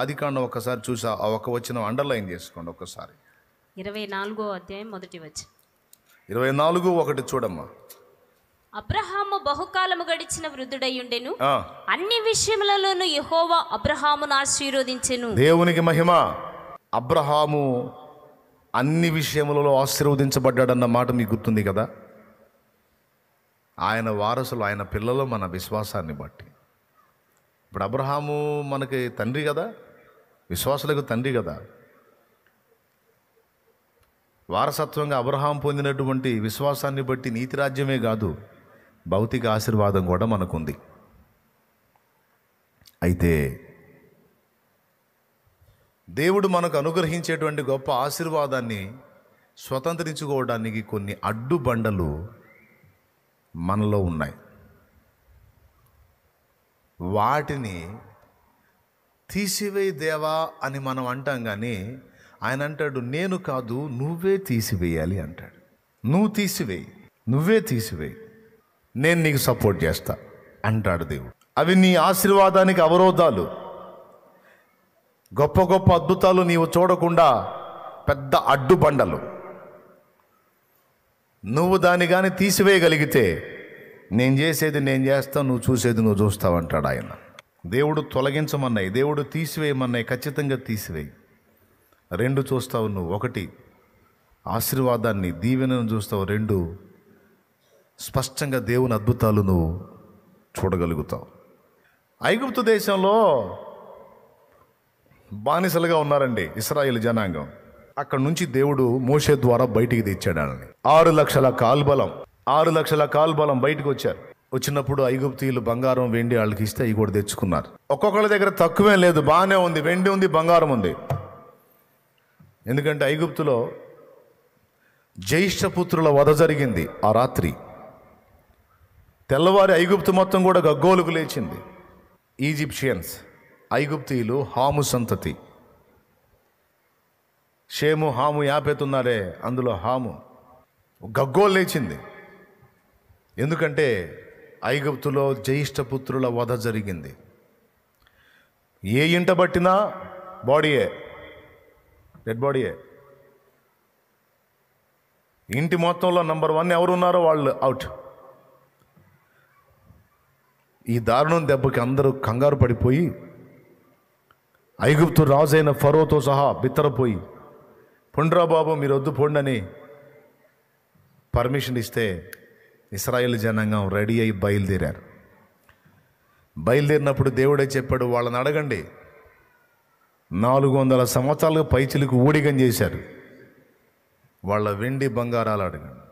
ఆదికాండం ఒకసారి చూసా ఆ ఒక వచ్చిన అండర్లైన్ చేసుకోండి ఒకసారి ఇరవై నాలుగో అధ్యాయం మొదటి వచ్చి ఇరవై నాలుగు ఒకటి చూడమ్మా అబ్రహాము బహుకాలము గడిచిన వృద్ధుడై ఉండెను అన్ని విషయములలోను యహోవా అబ్రహామును ఆశీర్వదించెను దేవునికి మహిమ అబ్రహాము అన్ని విషయములలో ఆశీర్వదించబడ్డాడన్న మాట మీకు గుర్తుంది కదా ఆయన వారసులు ఆయన పిల్లలు మన విశ్వాసాన్ని బట్టి ఇప్పుడు అబ్రహాము మనకి తండ్రి కదా విశ్వాసులకు తండ్రి కదా వారసత్వంగా అబ్రహాం పొందినటువంటి విశ్వాసాన్ని బట్టి నీతి రాజ్యమే కాదు భౌతిక ఆశీర్వాదం కూడా మనకుంది అయితే దేవుడు మనకు అనుగ్రహించేటువంటి గొప్ప ఆశీర్వాదాన్ని స్వతంత్రించుకోవడానికి కొన్ని అడ్డుబండలు మనలో ఉన్నాయి వాటిని తీసివేయి దేవా అని మనం అంటాం కానీ ఆయన అంటాడు నేను కాదు నువ్వే తీసివేయాలి అంటాడు నువ్వు తీసివేయి నువ్వే తీసివేయి నేను నీకు సపోర్ట్ చేస్తా అంటాడు దేవుడు అవి నీ ఆశీర్వాదానికి అవరోధాలు గొప్ప గొప్ప అద్భుతాలు నీవు చూడకుండా పెద్ద అడ్డుబండలు నువ్వు దాన్ని కానీ తీసివేయగలిగితే నేను చేసేది నేను చేస్తాను నువ్వు చూసేది నువ్వు చూస్తావు అంటాడు ఆయన దేవుడు తొలగించమన్నాయి దేవుడు తీసివేయమన్నాయి ఖచ్చితంగా తీసివేయి రెండు చూస్తావు నువ్వు ఒకటి ఆశీర్వాదాన్ని దీవెనను చూస్తావు రెండు స్పష్టంగా దేవుని అద్భుతాలు నువ్వు చూడగలుగుతావు ఐగుప్తు దేశంలో బానిసలుగా ఉన్నారండి ఇస్రాయిల్ జనాంగం అక్కడ నుంచి దేవుడు మోసే ద్వారా బయటికి తెచ్చాడు ఆరు లక్షల కాల్బలం ఆరు లక్షల కాల్బలం బయటకు వచ్చారు వచ్చినప్పుడు ఐగుప్తీయులు బంగారం వెండి వాళ్ళకి ఇస్తే అవి కూడా తెచ్చుకున్నారు ఒక్కొక్కళ్ళ దగ్గర తక్కువే లేదు బాగానే ఉంది వెండి ఉంది బంగారం ఉంది ఎందుకంటే ఐగుప్తులో జ్యేష్ఠపుత్రుల వధ జరిగింది ఆ రాత్రి తెల్లవారి ఐగుప్తు మొత్తం కూడా గగ్గోలుకు లేచింది ఈజిప్షియన్స్ ఐగుప్తీయులు హాము సంతతి షేము హాము యాపెతున్నారే అందులో హాము గగ్గోలు లేచింది ఎందుకంటే ఐగుప్తులో జ్యేష్ఠపుత్రుల వధ జరిగింది ఏ ఇంట పట్టినా బాడీయే డెడ్ బాడీయే ఇంటి మొత్తంలో నంబర్ వన్ ఎవరున్నారో వాళ్ళు అవుట్ ఈ దారుణం దెబ్బకి అందరూ కంగారు పడిపోయి ఐగుప్తు రాజైన ఫరోతో సహా బిత్తరపోయి పొండ్రా బాబు మీరు వద్దు పొండని పర్మిషన్ ఇస్తే ఇస్రాయల్ జనాంగం రెడీ అయి బయలుదేరారు బయలుదేరినప్పుడు దేవుడే చెప్పాడు వాళ్ళని అడగండి నాలుగు వందల సంవత్సరాలు పైచిలకు ఊడిగం చేశారు వాళ్ళ వెండి బంగారాలు అడగండి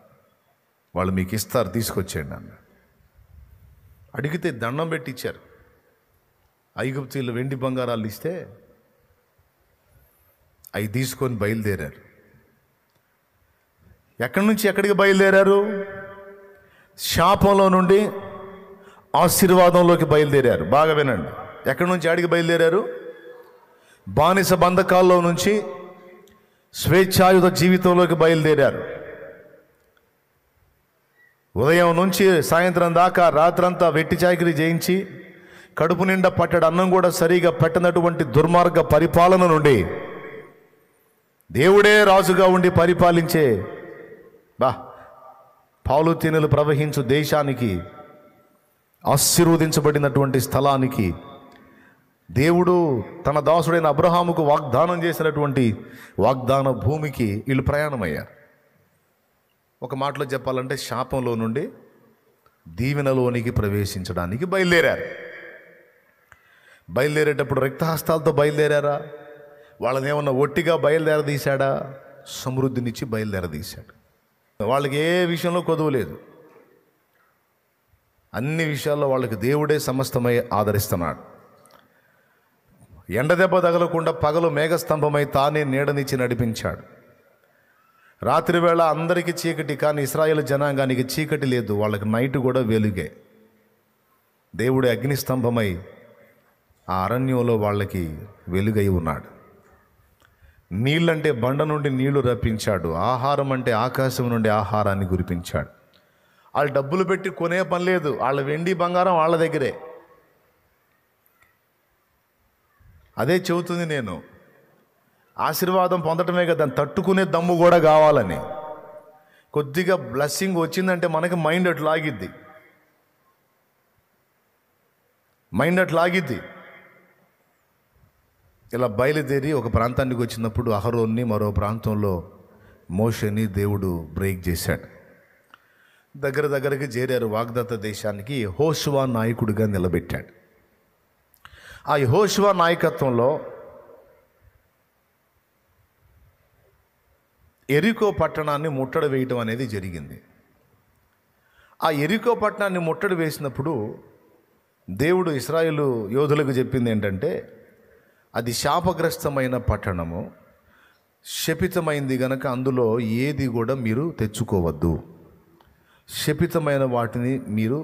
వాళ్ళు మీకు ఇస్తారు తీసుకొచ్చేయండి అన్న అడిగితే దండం పెట్టిచ్చారు ఇచ్చారు ఐగుప్తీలు వెండి బంగారాలు ఇస్తే అవి తీసుకొని బయలుదేరారు ఎక్కడి నుంచి ఎక్కడికి బయలుదేరారు శాపంలో నుండి ఆశీర్వాదంలోకి బయలుదేరారు బాగా వినండి ఎక్కడి నుంచి ఆడికి బయలుదేరారు బానిస బంధకాల్లో నుంచి స్వేచ్ఛాయుత జీవితంలోకి బయలుదేరారు ఉదయం నుంచి సాయంత్రం దాకా రాత్రంతా వెట్టి చాకిరి చేయించి కడుపు నిండా పట్టడు అన్నం కూడా సరిగా పెట్టనటువంటి దుర్మార్గ పరిపాలన నుండి దేవుడే రాజుగా ఉండి పరిపాలించే బా పాలుతీనులు ప్రవహించు దేశానికి ఆశీర్వదించబడినటువంటి స్థలానికి దేవుడు తన దాసుడైన అబ్రహాముకు వాగ్దానం చేసినటువంటి వాగ్దాన భూమికి వీళ్ళు ప్రయాణమయ్యారు ఒక మాటలో చెప్పాలంటే శాపంలో నుండి దీవెనలోనికి ప్రవేశించడానికి బయలుదేరారు బయలుదేరేటప్పుడు రక్తహస్తాలతో బయలుదేరారా వాళ్ళని ఏమన్నా ఒట్టిగా బయలుదేరదీశాడా సమృద్ధినిచ్చి బయలుదేరదీశాడు వాళ్ళకి ఏ విషయంలో కొదువు లేదు అన్ని విషయాల్లో వాళ్ళకి దేవుడే సమస్తమై ఆదరిస్తున్నాడు ఎండదెబ్బ తగలకుండా పగలు మేఘస్తంభమై తానే నీడనిచ్చి నడిపించాడు రాత్రి వేళ అందరికీ చీకటి కానీ ఇస్రాయేల్ జనాంగానికి చీకటి లేదు వాళ్ళకి నైట్ కూడా వెలుగే దేవుడే అగ్నిస్తంభమై ఆ అరణ్యంలో వాళ్ళకి వెలుగై ఉన్నాడు నీళ్ళంటే బండ నుండి నీళ్లు రప్పించాడు ఆహారం అంటే ఆకాశం నుండి ఆహారాన్ని గురిపించాడు వాళ్ళు డబ్బులు పెట్టి కొనే పని లేదు వాళ్ళ వెండి బంగారం వాళ్ళ దగ్గరే అదే చెబుతుంది నేను ఆశీర్వాదం పొందటమే కదా దాన్ని తట్టుకునే దమ్ము కూడా కావాలని కొద్దిగా బ్లెస్సింగ్ వచ్చిందంటే మనకి మైండ్ అట్లాగిద్ది మైండ్ అట్లాగిద్ది ఇలా బయలుదేరి ఒక ప్రాంతానికి వచ్చినప్పుడు అహరోన్ని మరో ప్రాంతంలో మోషని దేవుడు బ్రేక్ చేశాడు దగ్గర దగ్గరకి చేరారు వాగ్దత్త దేశానికి హోషువా నాయకుడిగా నిలబెట్టాడు ఆ హోషువా నాయకత్వంలో ఎరికో పట్టణాన్ని ముట్టడి వేయటం అనేది జరిగింది ఆ ఎరికో పట్టణాన్ని ముట్టడి వేసినప్పుడు దేవుడు ఇస్రాయిలు యోధులకు చెప్పింది ఏంటంటే అది శాపగ్రస్తమైన పట్టణము శపితమైంది గనక అందులో ఏది కూడా మీరు తెచ్చుకోవద్దు శపితమైన వాటిని మీరు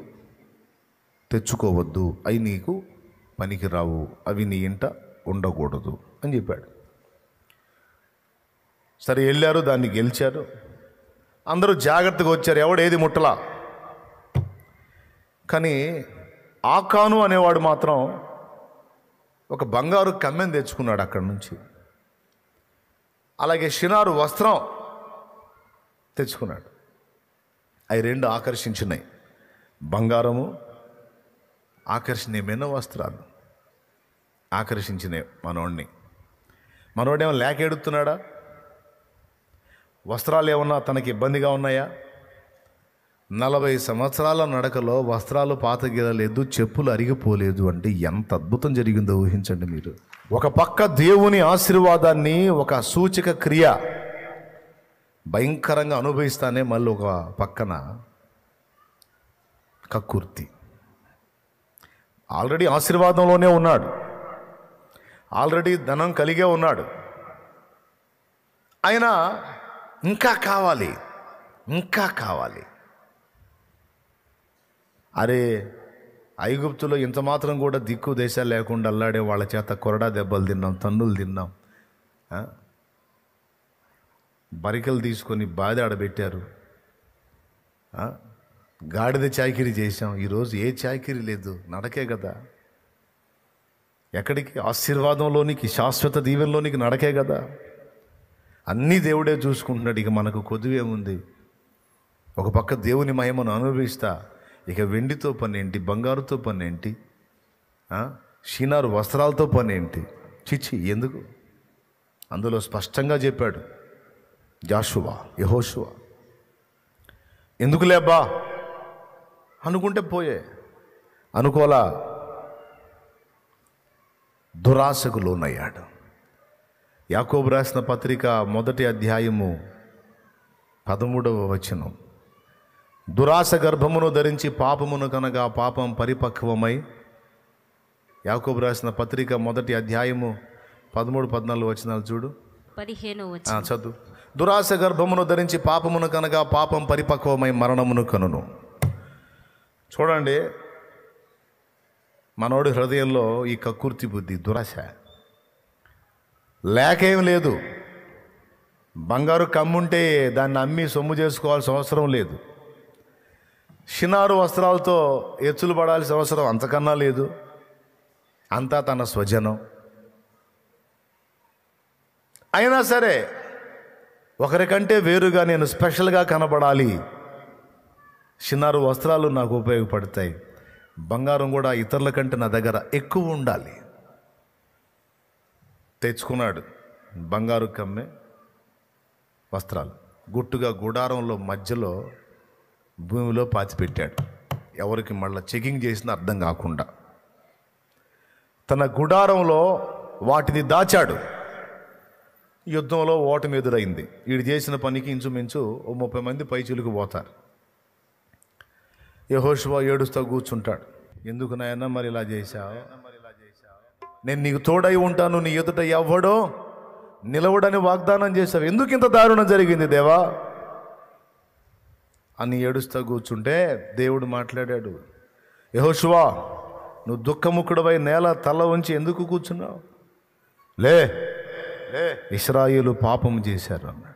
తెచ్చుకోవద్దు అవి నీకు పనికిరావు అవి నీ ఇంట ఉండకూడదు అని చెప్పాడు సరే వెళ్ళారు దాన్ని గెలిచారు అందరూ జాగ్రత్తగా వచ్చారు ఎవడేది ముట్టలా కానీ ఆకాను అనేవాడు మాత్రం ఒక బంగారు కమ్మెం తెచ్చుకున్నాడు అక్కడి నుంచి అలాగే షినారు వస్త్రం తెచ్చుకున్నాడు అవి రెండు ఆకర్షించినాయి బంగారము ఆకర్షణీయమైన వస్త్రాలు ఆకర్షించినాయి మనోడిని మనోడేమో లేక ఎడుతున్నాడా వస్త్రాలు ఏమన్నా తనకి ఇబ్బందిగా ఉన్నాయా నలభై సంవత్సరాల నడకలో వస్త్రాలు పాతగిరలేదు చెప్పులు అరిగిపోలేదు అంటే ఎంత అద్భుతం జరిగిందో ఊహించండి మీరు ఒక పక్క దేవుని ఆశీర్వాదాన్ని ఒక సూచక క్రియ భయంకరంగా అనుభవిస్తానే మళ్ళీ ఒక పక్కన కక్కుర్తి ఆల్రెడీ ఆశీర్వాదంలోనే ఉన్నాడు ఆల్రెడీ ధనం కలిగే ఉన్నాడు అయినా ఇంకా కావాలి ఇంకా కావాలి అరే ఐగుప్తులో ఇంత మాత్రం కూడా దిక్కు దేశాలు లేకుండా అల్లాడే వాళ్ళ చేత కొరడా దెబ్బలు తిన్నాం తన్నులు తిన్నాం బరికలు తీసుకొని బాధ ఆడబెట్టారు గాడిద చాకిరి చేసాం ఈరోజు ఏ చాకిరి లేదు నడకే కదా ఎక్కడికి ఆశీర్వాదంలోనికి శాశ్వత దీవెనలోనికి నడకే కదా అన్నీ దేవుడే చూసుకుంటున్నాడు ఇక మనకు ఉంది ఒక పక్క దేవుని మహిమను అనుభవిస్తా ఇక వెండితో పని ఏంటి బంగారుతో పని ఏంటి షీనారు వస్త్రాలతో పని ఏంటి చిచ్చి ఎందుకు అందులో స్పష్టంగా చెప్పాడు జాషువా యహోషువా లేబ్బా అనుకుంటే పోయే అనుకోలా దురాశకు లోనయ్యాడు యాకోబు రాసిన పత్రిక మొదటి అధ్యాయము పదమూడవ వచనం దురాశ గర్భమును ధరించి పాపమును కనుక పాపం పరిపక్వమై యాకోబు రాసిన పత్రిక మొదటి అధ్యాయము పదమూడు పద్నాలుగు వచనాలు చూడు పదిహేను చదువు దురాశ గర్భమును ధరించి పాపమును కనుక పాపం పరిపక్వమై మరణమును కనును చూడండి మనోడి హృదయంలో ఈ కక్కుర్తి బుద్ధి దురాశ లేకేం లేదు బంగారు కమ్ముంటే దాన్ని అమ్మి సొమ్ము చేసుకోవాల్సిన అవసరం లేదు షినారు వస్త్రాలతో ఎచ్చులు పడాల్సిన అవసరం అంతకన్నా లేదు అంతా తన స్వజనం అయినా సరే ఒకరికంటే వేరుగా నేను స్పెషల్గా కనబడాలి చిన్నారు వస్త్రాలు నాకు ఉపయోగపడతాయి బంగారం కూడా ఇతరుల కంటే నా దగ్గర ఎక్కువ ఉండాలి తెచ్చుకున్నాడు బంగారు కమ్మే వస్త్రాలు గుట్టుగా గుడారంలో మధ్యలో భూమిలో పాతిపెట్టాడు ఎవరికి మళ్ళీ చెకింగ్ చేసిన అర్థం కాకుండా తన గుడారంలో వాటిని దాచాడు యుద్ధంలో ఓటమి ఎదురైంది వీడు చేసిన పనికి ఇంచుమించు ఓ ముప్పై మంది పైచులకు పోతారు యహోషువా ఏడుస్తూ కూర్చుంటాడు ఎందుకు నాయన మరి ఇలా చేశావు నేను నీకు తోడై ఉంటాను నీ ఎదుట ఎవ్వడో నిలవడని వాగ్దానం చేశావు ఎందుకు ఇంత దారుణం జరిగింది దేవా అని ఏడుస్తూ కూర్చుంటే దేవుడు మాట్లాడాడు యహోశువా నువ్వు దుఃఖముఖుడవై నేల తల ఉంచి ఎందుకు కూర్చున్నావు లే ఇస్రాయిలు పాపం చేశారు అన్నాడు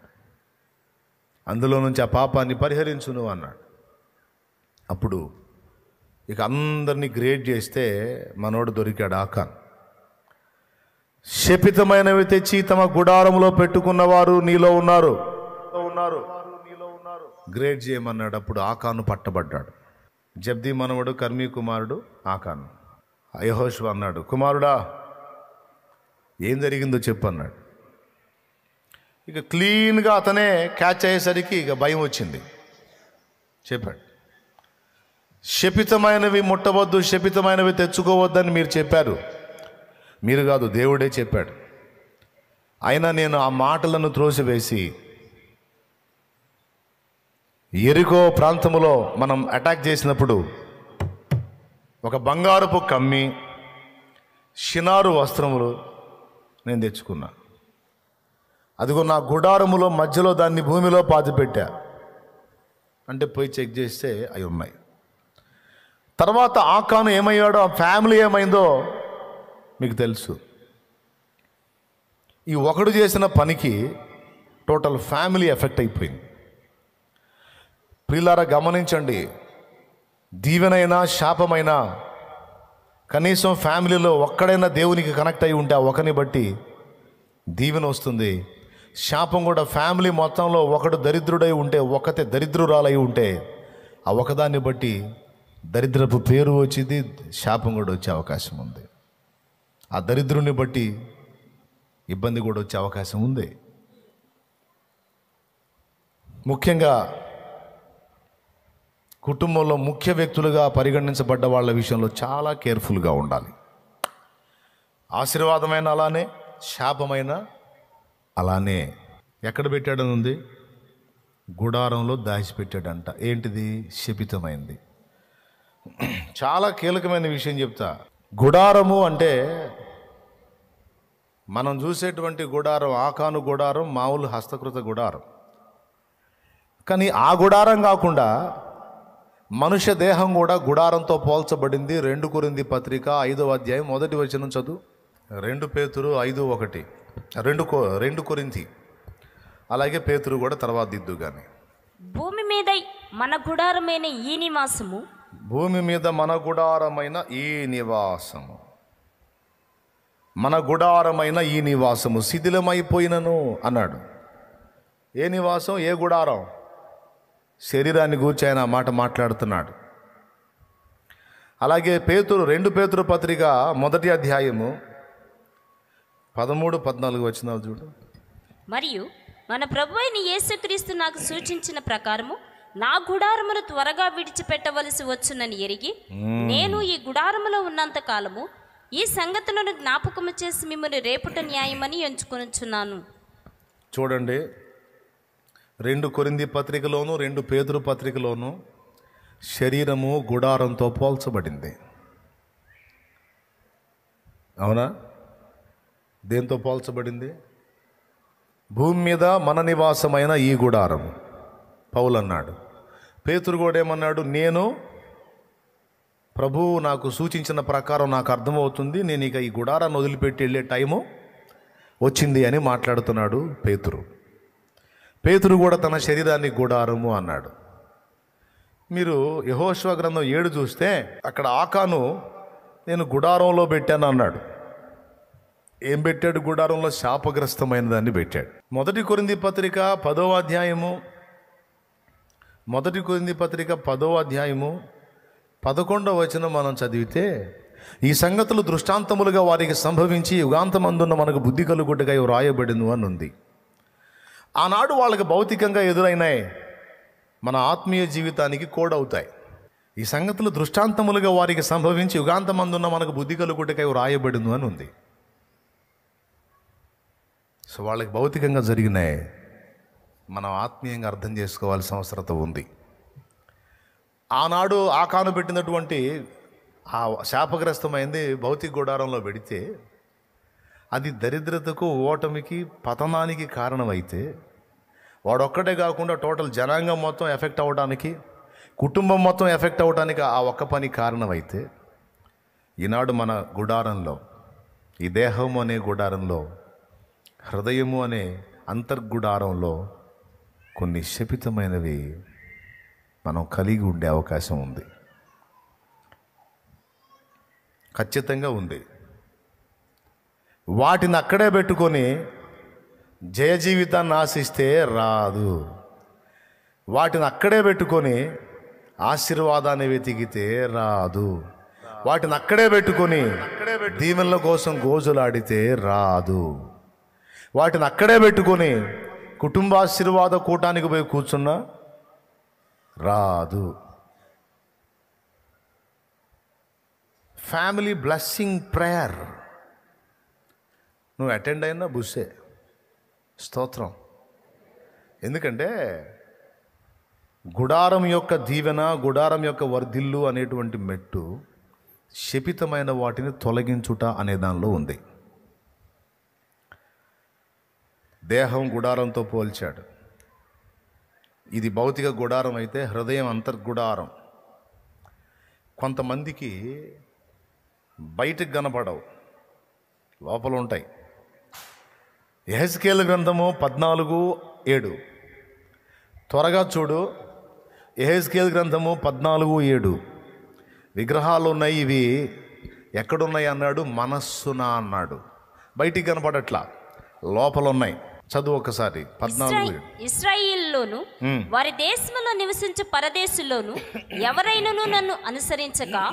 అందులో నుంచి ఆ పాపాన్ని పరిహరించు నువ్వు అన్నాడు అప్పుడు ఇక అందరినీ గ్రేడ్ చేస్తే మనోడు దొరికాడు ఆకాన్ శపితమైనవి తెచ్చి తమ గుడారంలో పెట్టుకున్నవారు నీలో ఉన్నారు ఉన్నారు గ్రేడ్ చేయమన్నాడు అప్పుడు ఆకాను పట్టబడ్డాడు జబ్ది మనవడు కర్మీ కుమారుడు ఆకాను అయహోష్వ అన్నాడు కుమారుడా ఏం జరిగిందో చెప్పు అన్నాడు ఇక క్లీన్గా అతనే క్యాచ్ అయ్యేసరికి ఇక భయం వచ్చింది చెప్పాడు శపితమైనవి ముట్టవద్దు శపితమైనవి తెచ్చుకోవద్దని మీరు చెప్పారు మీరు కాదు దేవుడే చెప్పాడు అయినా నేను ఆ మాటలను త్రోసివేసి ఎరుకో ప్రాంతంలో మనం అటాక్ చేసినప్పుడు ఒక బంగారపు కమ్మి షినారు వస్త్రములు నేను తెచ్చుకున్నా అదిగో నా గుడారములో మధ్యలో దాన్ని భూమిలో పాతిపెట్టా అంటే పోయి చెక్ చేస్తే అవి ఉన్నాయి తర్వాత ఆకాను ఏమయ్యాడో ఆ ఫ్యామిలీ ఏమైందో మీకు తెలుసు ఈ ఒకడు చేసిన పనికి టోటల్ ఫ్యామిలీ ఎఫెక్ట్ అయిపోయింది ప్రిల్లార గమనించండి దీవెనైనా శాపమైనా కనీసం ఫ్యామిలీలో ఒక్కడైనా దేవునికి కనెక్ట్ అయి ఉంటే ఆ ఒకని బట్టి దీవెన వస్తుంది శాపం కూడా ఫ్యామిలీ మొత్తంలో ఒకడు దరిద్రుడై ఉంటే ఒకతే దరిద్రురాలై ఉంటే ఆ ఒకదాన్ని బట్టి దరిద్రపు పేరు వచ్చింది శాపం కూడా వచ్చే అవకాశం ఉంది ఆ దరిద్రుని బట్టి ఇబ్బంది కూడా వచ్చే అవకాశం ఉంది ముఖ్యంగా కుటుంబంలో ముఖ్య వ్యక్తులుగా పరిగణించబడ్డ వాళ్ళ విషయంలో చాలా కేర్ఫుల్గా ఉండాలి ఆశీర్వాదమైన అలానే శాపమైన అలానే ఎక్కడ పెట్టాడని ఉంది గుడారంలో దాచిపెట్టాడంట ఏంటిది శపితమైంది చాలా కీలకమైన విషయం చెప్తా గుడారము అంటే మనం చూసేటువంటి గుడారం ఆకాను గుడారం మామూలు హస్తకృత గుడారం కానీ ఆ గుడారం కాకుండా మనుష్య దేహం కూడా గుడారంతో పోల్చబడింది రెండు కురింది పత్రిక ఐదో అధ్యాయం మొదటి వచనం చదువు రెండు పేతురు ఐదు ఒకటి రెండు రెండు కురింది అలాగే పేతురు కూడా తర్వాత దిద్దు కానీ భూమి మీద మన గుడారమైన ఈ నివాసము భూమి మీద మన గుడారమైన ఈ నివాసము మన గుడారమైన ఈ నివాసము శిథిలమైపోయినను అన్నాడు ఏ నివాసం ఏ గుడారం శరీరాన్ని గూర్చి ఆయన మాట మాట్లాడుతున్నాడు అలాగే పేతురు రెండు పేతురు పత్రిక మొదటి అధ్యాయము పదమూడు పద్నాలుగు వచ్చిన చూడు మరియు మన ప్రభు అయిన యేసుక్రీస్తు నాకు సూచించిన ప్రకారము నా గుడారమును త్వరగా విడిచిపెట్టవలసి వచ్చునని ఎరిగి నేను ఈ గుడారములో ఉన్నంత కాలము ఈ సంగతులను జ్ఞాపకము చేసి మిమ్మల్ని రేపుట న్యాయమని ఎంచుకొనుచున్నాను చూడండి రెండు కొరింది పత్రికలోను రెండు పేదరు పత్రికలోను శరీరము గుడారంతో పోల్చబడింది అవునా దేంతో పోల్చబడింది భూమి మీద మన నివాసమైన ఈ గుడారం పౌలు అన్నాడు పేతురు కూడా ఏమన్నాడు నేను ప్రభువు నాకు సూచించిన ప్రకారం నాకు అర్థమవుతుంది నేను ఇక ఈ గుడారాన్ని వదిలిపెట్టి వెళ్ళే టైము వచ్చింది అని మాట్లాడుతున్నాడు పేతురు పేతురు కూడా తన శరీరాన్ని గుడారము అన్నాడు మీరు యహోశ్వ గ్రంథం ఏడు చూస్తే అక్కడ ఆకాను నేను గుడారంలో పెట్టాను అన్నాడు ఏం పెట్టాడు గుడారంలో శాపగ్రస్తమైన దాన్ని పెట్టాడు మొదటి కొరింది పత్రిక పదవ అధ్యాయము మొదటి కొరింది పత్రిక పదవ అధ్యాయము పదకొండవ వచనం మనం చదివితే ఈ సంగతులు దృష్టాంతములుగా వారికి సంభవించి యుగాంతమందున్న మనకు బుద్ధి కలుగుడ్డగా వ్రాయబడింది అని ఉంది ఆనాడు వాళ్ళకి భౌతికంగా ఎదురైనాయి మన ఆత్మీయ జీవితానికి కోడవుతాయి ఈ సంగతులు దృష్టాంతములుగా వారికి సంభవించి యుగాంతమందున్న మనకు బుద్ధి కలుగుటకై వ్రాయబడింది అని ఉంది సో వాళ్ళకి భౌతికంగా జరిగినాయి మనం ఆత్మీయంగా అర్థం చేసుకోవాల్సిన అవసరత ఉంది ఆనాడు ఆకాను పెట్టినటువంటి ఆ శాపగ్రస్తమైంది భౌతిక గుడారంలో పెడితే అది దరిద్రతకు ఓటమికి పతనానికి కారణమైతే వాడొక్కటే కాకుండా టోటల్ జనాంగం మొత్తం ఎఫెక్ట్ అవ్వడానికి కుటుంబం మొత్తం ఎఫెక్ట్ అవ్వడానికి ఆ ఒక్క పని కారణమైతే ఈనాడు మన గుడారంలో ఈ దేహము అనే గుడారంలో హృదయము అనే అంతర్గుడారంలో కొన్ని శపితమైనవి మనం కలిగి ఉండే అవకాశం ఉంది ఖచ్చితంగా ఉంది వాటిని అక్కడే పెట్టుకొని జయ జీవితాన్ని ఆశిస్తే రాదు వాటిని అక్కడే పెట్టుకొని ఆశీర్వాదాన్ని వెతికితే రాదు వాటిని అక్కడే పెట్టుకొని దీవెనల కోసం గోజులాడితే రాదు వాటిని అక్కడే పెట్టుకొని కుటుంబ ఆశీర్వాద కూటానికి పోయి కూర్చున్నా రాదు ఫ్యామిలీ బ్లెస్సింగ్ ప్రేయర్ నువ్వు అటెండ్ అయినా బుస్సే స్తోత్రం ఎందుకంటే గుడారం యొక్క దీవెన గుడారం యొక్క వర్ధిల్లు అనేటువంటి మెట్టు శపితమైన వాటిని తొలగించుట అనే దానిలో ఉంది దేహం గుడారంతో పోల్చాడు ఇది భౌతిక గుడారం అయితే హృదయం అంతర్గుడారం కొంతమందికి బయటకు కనపడవు లోపల ఉంటాయి యహెస్కేల గ్రంథము పద్నాలుగు ఏడు త్వరగా చూడు యహెస్కేల్ గ్రంథము పద్నాలుగు ఏడు విగ్రహాలు ఉన్నాయి ఇవి ఎక్కడున్నాయి అన్నాడు మనస్సున అన్నాడు బయటికి కనపడట్లా లోపల ఉన్నాయి చదువు ఒకసారి పద్నాలుగు ఇస్రాయిల్లోను వారి దేశంలో నివసించే పరదేశంలోను ఎవరైనను నన్ను అనుసరించగా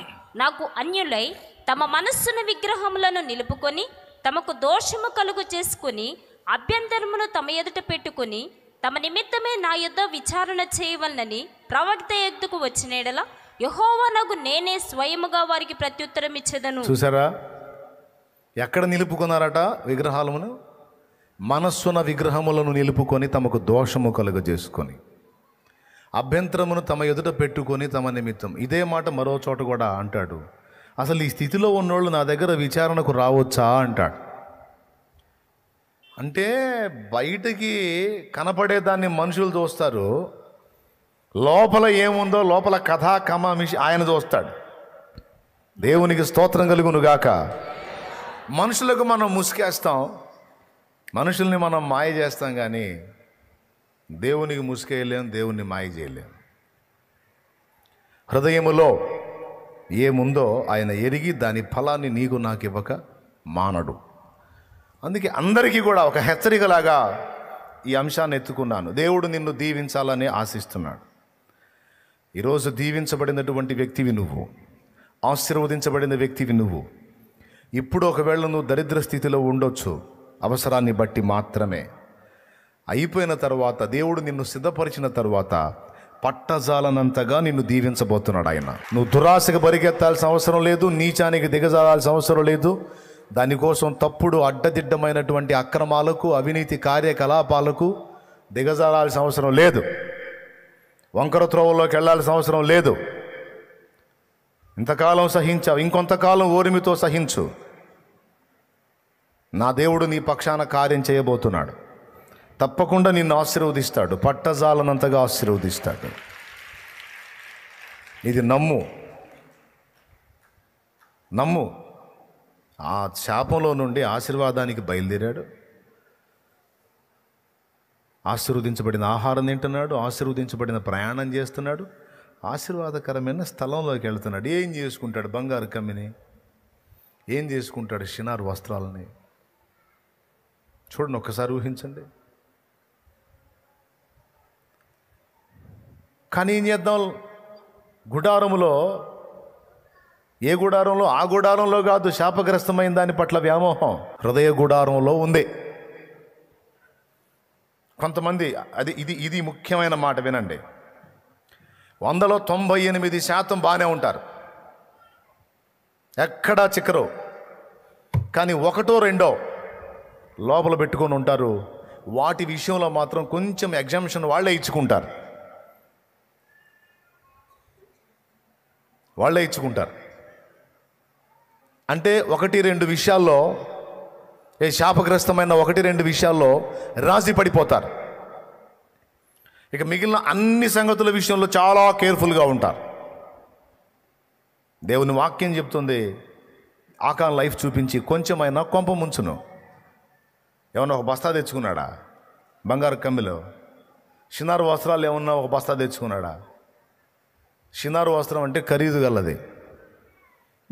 నాకు అన్యులై తమ మనస్సును విగ్రహములను నిలుపుకొని తమకు దోషము కలుగు చేసుకుని అభ్యంతరమును తమ ఎదుట పెట్టుకుని తమ నిమిత్తమే నా యుద్ధ విచారణ చేయవలనని ప్రవక్త ఎద్దుకు వచ్చినేడల యహోవనగు నేనే స్వయముగా వారికి ప్రత్యుత్తరం ఇచ్చేదను చూసారా ఎక్కడ నిలుపుకున్నారట విగ్రహాలమును మనస్సున విగ్రహములను నిలుపుకొని తమకు దోషము కలుగ చేసుకొని అభ్యంతరమును తమ ఎదుట పెట్టుకొని తమ నిమిత్తం ఇదే మాట మరో చోట కూడా అంటాడు అసలు ఈ స్థితిలో ఉన్నోళ్ళు నా దగ్గర విచారణకు రావచ్చా అంటాడు అంటే బయటకి కనపడేదాన్ని మనుషులు చూస్తారు లోపల ఏముందో లోపల కథా కమ మిషి ఆయన చూస్తాడు దేవునికి స్తోత్రం కలుగునుగాక మనుషులకు మనం ముసుకేస్తాం మనుషుల్ని మనం మాయ చేస్తాం కానీ దేవునికి ముసుకేయలేం దేవుణ్ణి మాయ చేయలేం హృదయములో ఏముందో ఆయన ఎరిగి దాని ఫలాన్ని నీకు నాకు ఇవ్వక మానడు అందుకే అందరికీ కూడా ఒక హెచ్చరికలాగా ఈ అంశాన్ని ఎత్తుకున్నాను దేవుడు నిన్ను దీవించాలని ఆశిస్తున్నాడు ఈరోజు దీవించబడినటువంటి వ్యక్తివి నువ్వు ఆశీర్వదించబడిన వ్యక్తివి నువ్వు ఇప్పుడు ఒకవేళ నువ్వు దరిద్ర స్థితిలో ఉండొచ్చు అవసరాన్ని బట్టి మాత్రమే అయిపోయిన తర్వాత దేవుడు నిన్ను సిద్ధపరిచిన తర్వాత పట్టజాలనంతగా నిన్ను దీవించబోతున్నాడు ఆయన నువ్వు దురాశకు పరిగెత్తాల్సిన అవసరం లేదు నీచానికి దిగజారాల్సిన అవసరం లేదు దానికోసం తప్పుడు అడ్డదిడ్డమైనటువంటి అక్రమాలకు అవినీతి కార్యకలాపాలకు దిగజారాల్సిన అవసరం లేదు వంకర త్రోవల్లోకి వెళ్ళాల్సిన అవసరం లేదు ఇంతకాలం సహించావు ఇంకొంతకాలం ఓరిమితో సహించు నా దేవుడు నీ పక్షాన కార్యం చేయబోతున్నాడు తప్పకుండా నిన్ను ఆశీర్వదిస్తాడు పట్టజాలనంతగా ఆశీర్వదిస్తాడు ఇది నమ్ము నమ్ము ఆ శాపంలో నుండి ఆశీర్వాదానికి బయలుదేరాడు ఆశీర్వదించబడిన ఆహారం తింటున్నాడు ఆశీర్వదించబడిన ప్రయాణం చేస్తున్నాడు ఆశీర్వాదకరమైన స్థలంలోకి వెళ్తున్నాడు ఏం చేసుకుంటాడు బంగారు కమ్మిని ఏం చేసుకుంటాడు షినారు వస్త్రాలని చూడండి ఒక్కసారి ఊహించండి కానీ ఏం చేద్దాం గుడారంలో ఏ గుడారంలో ఆ గుడారంలో కాదు శాపగ్రస్తమైన దాని పట్ల వ్యామోహం హృదయ గుడారంలో ఉంది కొంతమంది అది ఇది ఇది ముఖ్యమైన మాట వినండి వందలో తొంభై ఎనిమిది శాతం బాగానే ఉంటారు ఎక్కడా చిక్కరు కానీ ఒకటో రెండో లోపల పెట్టుకొని ఉంటారు వాటి విషయంలో మాత్రం కొంచెం ఎగ్జామిషన్ వాళ్ళే ఇచ్చుకుంటారు వాళ్ళే ఇచ్చుకుంటారు అంటే ఒకటి రెండు విషయాల్లో ఏ శాపగ్రస్తమైన ఒకటి రెండు విషయాల్లో రాజీ పడిపోతారు ఇక మిగిలిన అన్ని సంగతుల విషయంలో చాలా కేర్ఫుల్గా ఉంటారు దేవుని వాక్యం చెప్తుంది ఆకా లైఫ్ చూపించి కొంచెమైనా కొంప ముంచును ఏమన్నా ఒక బస్తా తెచ్చుకున్నాడా బంగారు కమ్మిలో చిన్నారు వస్త్రాలు ఏమన్నా ఒక బస్తా తెచ్చుకున్నాడా షినారు వస్త్రం అంటే ఖరీదు గలది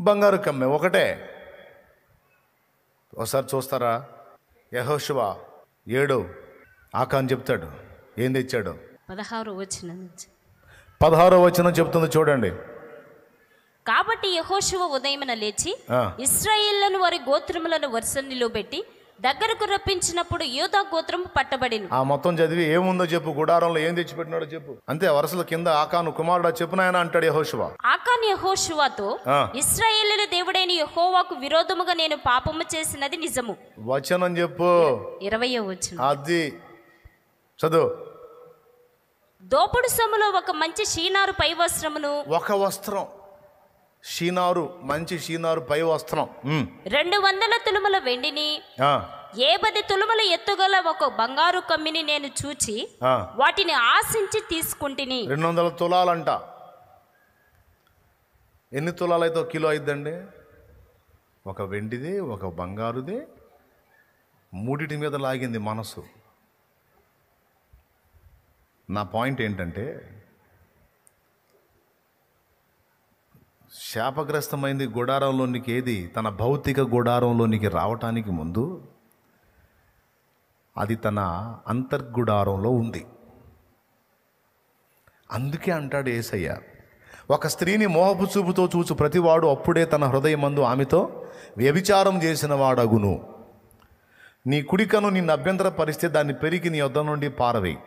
బంగారు కమ్మె ఒకటే ఒకసారి చూస్తారా యహోశివ ఏడు ఆకాన్ చెప్తాడు ఏం తెచ్చాడు పదహారో వచ్చిన పదహారో వచ్చిన చెప్తుంది చూడండి కాబట్టి యహోశివ ఉదయమున లేచి ఇస్రాయిళ్లను వారి గోత్రములను వరుస పెట్టి దగ్గరకు రప్పించినప్పుడు యూత గోత్రం పట్టబడింది ఆ మొత్తం చదివి ఏముందో చెప్పు గుడారంలో ఏం తెచ్చిపెట్టినాడో చెప్పు అంతే వరసల కింద ఆకాను కుమారుడు చెప్పు నాయన అంటాడు యహోషువా ఆకాన్ యహోషువాతో ఇస్రాయేలీల దేవుడైన యహోవాకు విరోధముగా నేను పాపము చేసినది నిజము వచనం చెప్పు ఇరవై వచ్చిన అది చదువు దోపుడు సములో ఒక మంచి షీనారు పై వస్త్రమును ఒక వస్త్రం షీనారు మంచి షీనారు పై వస్త్రం రెండు వందల తులుముల వెండిని ఏ పది తులుముల ఎత్తుగల ఒక బంగారు కమ్మిని నేను చూచి వాటిని ఆశించి తీసుకుంటుని రెండు వందల తులాలంట ఎన్ని తులాలైతే కిలో అయిద్దండి ఒక వెండిది ఒక బంగారుది మూడిటి మీద లాగింది మనసు నా పాయింట్ ఏంటంటే శాపగ్రస్తమైంది గుడారంలోనికి ఏది తన భౌతిక గుడారంలోనికి రావటానికి ముందు అది తన అంతర్గుడారంలో ఉంది అందుకే అంటాడు ఏసయ్య ఒక స్త్రీని మోహపు చూపుతో చూచు ప్రతివాడు అప్పుడే తన హృదయమందు ఆమెతో వ్యభిచారం చేసిన వాడగును నీ కుడికను నిన్న అభ్యంతర పరిస్థితి దాన్ని పెరిగి నీ వద్ద నుండి పారవేయి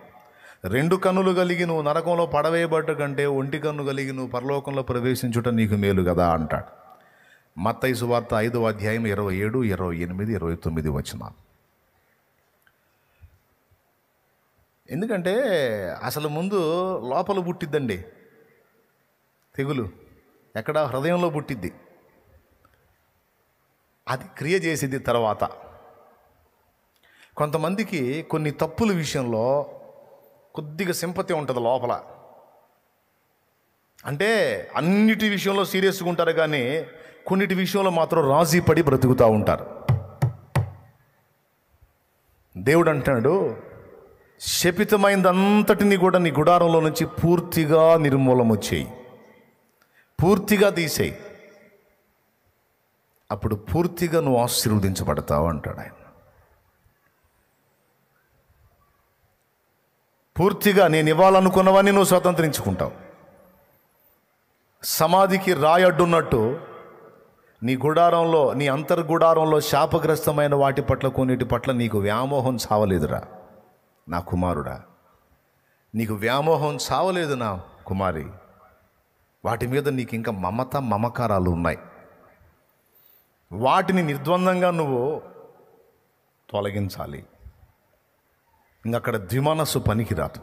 రెండు కన్నులు కలిగి నువ్వు నరకంలో పడవేయబడ్డ కంటే ఒంటి కన్ను కలిగి నువ్వు పరలోకంలో ప్రవేశించుట నీకు మేలు కదా అంటాడు మత్తైసు వార్త ఐదు అధ్యాయం ఇరవై ఏడు ఇరవై ఎనిమిది ఇరవై తొమ్మిది వచనాలు ఎందుకంటే అసలు ముందు లోపల పుట్టిద్దండి తెగులు ఎక్కడ హృదయంలో పుట్టిద్ది అది క్రియ చేసేది తర్వాత కొంతమందికి కొన్ని తప్పుల విషయంలో కొద్దిగా సింపతి ఉంటుంది లోపల అంటే అన్నిటి విషయంలో సీరియస్గా ఉంటారు కానీ కొన్నిటి విషయంలో మాత్రం రాజీ పడి బ్రతుకుతూ ఉంటారు దేవుడు అంటున్నాడు శపితమైందంతటిని కూడా నీ గుడారంలో నుంచి పూర్తిగా నిర్మూలన చేయి పూర్తిగా తీసేయి అప్పుడు పూర్తిగా నువ్వు ఆశీర్వదించబడతావు అంటాడు ఆయన పూర్తిగా నేను ఇవ్వాలనుకున్నవన్నీ నువ్వు స్వతంత్రించుకుంటావు సమాధికి రాయడ్డున్నట్టు నీ గుడారంలో నీ అంతర్గుడారంలో శాపగ్రస్తమైన వాటి పట్ల కొన్నిటి పట్ల నీకు వ్యామోహం చావలేదురా నా కుమారుడా నీకు వ్యామోహం చావలేదు నా కుమారి వాటి మీద నీకు ఇంకా మమత మమకారాలు ఉన్నాయి వాటిని నిర్ద్వందంగా నువ్వు తొలగించాలి అక్కడ ద్విమనస్సు పనికిరాదు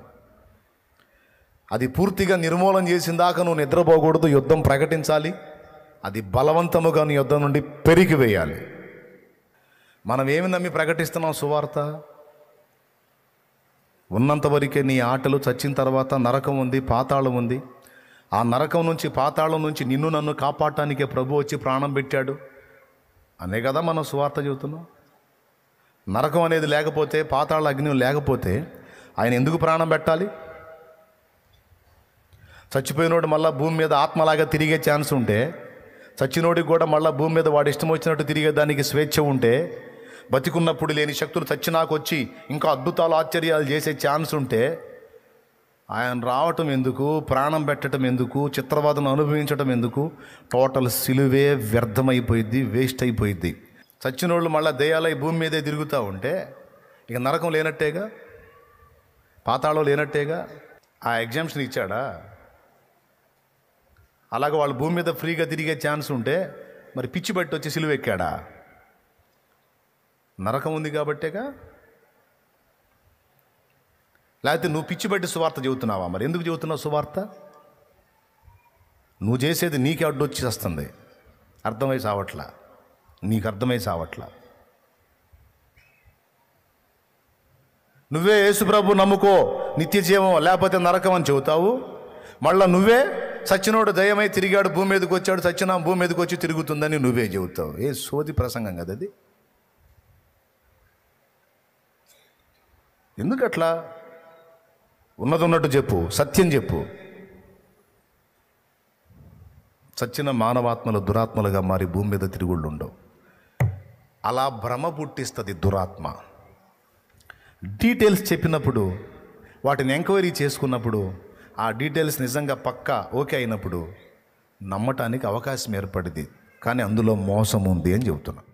అది పూర్తిగా నిర్మూలన చేసిన దాకా నువ్వు నిద్రపోకూడదు యుద్ధం ప్రకటించాలి అది బలవంతముగా నీ యుద్ధం నుండి పెరిగి వేయాలి మనం ఏమి నమ్మి ప్రకటిస్తున్నాం సువార్త ఉన్నంతవరకే నీ ఆటలు చచ్చిన తర్వాత నరకం ఉంది పాతాళం ఉంది ఆ నరకం నుంచి పాతాళం నుంచి నిన్ను నన్ను కాపాడటానికే ప్రభు వచ్చి ప్రాణం పెట్టాడు అనే కదా మనం సువార్త చెబుతున్నాం నరకం అనేది లేకపోతే పాతాళ అగ్ని లేకపోతే ఆయన ఎందుకు ప్రాణం పెట్టాలి చచ్చిపోయినోడు మళ్ళీ భూమి మీద ఆత్మలాగా తిరిగే ఛాన్స్ ఉంటే చచ్చినోడికి కూడా మళ్ళీ భూమి మీద వాడు ఇష్టం వచ్చినట్టు తిరిగే దానికి స్వేచ్ఛ ఉంటే బతికున్నప్పుడు లేని శక్తులు చచ్చినాకు వచ్చి ఇంకా అద్భుతాలు ఆశ్చర్యాలు చేసే ఛాన్స్ ఉంటే ఆయన రావటం ఎందుకు ప్రాణం పెట్టడం ఎందుకు చిత్రవాదను అనుభవించడం ఎందుకు టోటల్ సిలువే వ్యర్థమైపోయింది వేస్ట్ అయిపోయింది చచ్చినోళ్ళు మళ్ళీ దయ్యాల భూమి మీదే తిరుగుతూ ఉంటే ఇక నరకం లేనట్టేగా పాతాళం లేనట్టేగా ఆ ఎగ్జామ్షన్ ఇచ్చాడా అలాగే వాళ్ళు భూమి మీద ఫ్రీగా తిరిగే ఛాన్స్ ఉంటే మరి పిచ్చి బట్టి వచ్చి సిలువెక్కాడా నరకం ఉంది కాబట్టేగా లేకపోతే నువ్వు పిచ్చి బట్టి సువార్త చెబుతున్నావా మరి ఎందుకు చెబుతున్నావు సువార్త నువ్వు చేసేది నీకే అడ్డొచ్చి వస్తుంది అర్థమై సావట్లా నీకు అర్థమై సావట్లా నువ్వే యేసుప్రభు నమ్ముకో నిత్య జీవం లేకపోతే నరకం అని చెబుతావు మళ్ళీ నువ్వే సచ్చినోడు దయమై తిరిగాడు భూమి మీదకి వచ్చాడు సచ్చినా భూమి మీదకి వచ్చి తిరుగుతుందని నువ్వే చెబుతావు ఏ సోది ప్రసంగం కదా అది ఎందుకట్లా ఉన్నట్టు చెప్పు సత్యం చెప్పు సచ్చిన మానవాత్మలు దురాత్మలుగా మారి భూమి మీద తిరుగుళ్ళు ఉండవు అలా భ్రమ పుట్టిస్తుంది దురాత్మ డీటెయిల్స్ చెప్పినప్పుడు వాటిని ఎంక్వైరీ చేసుకున్నప్పుడు ఆ డీటెయిల్స్ నిజంగా పక్కా ఓకే అయినప్పుడు నమ్మటానికి అవకాశం ఏర్పడింది కానీ అందులో మోసం ఉంది అని చెబుతున్నా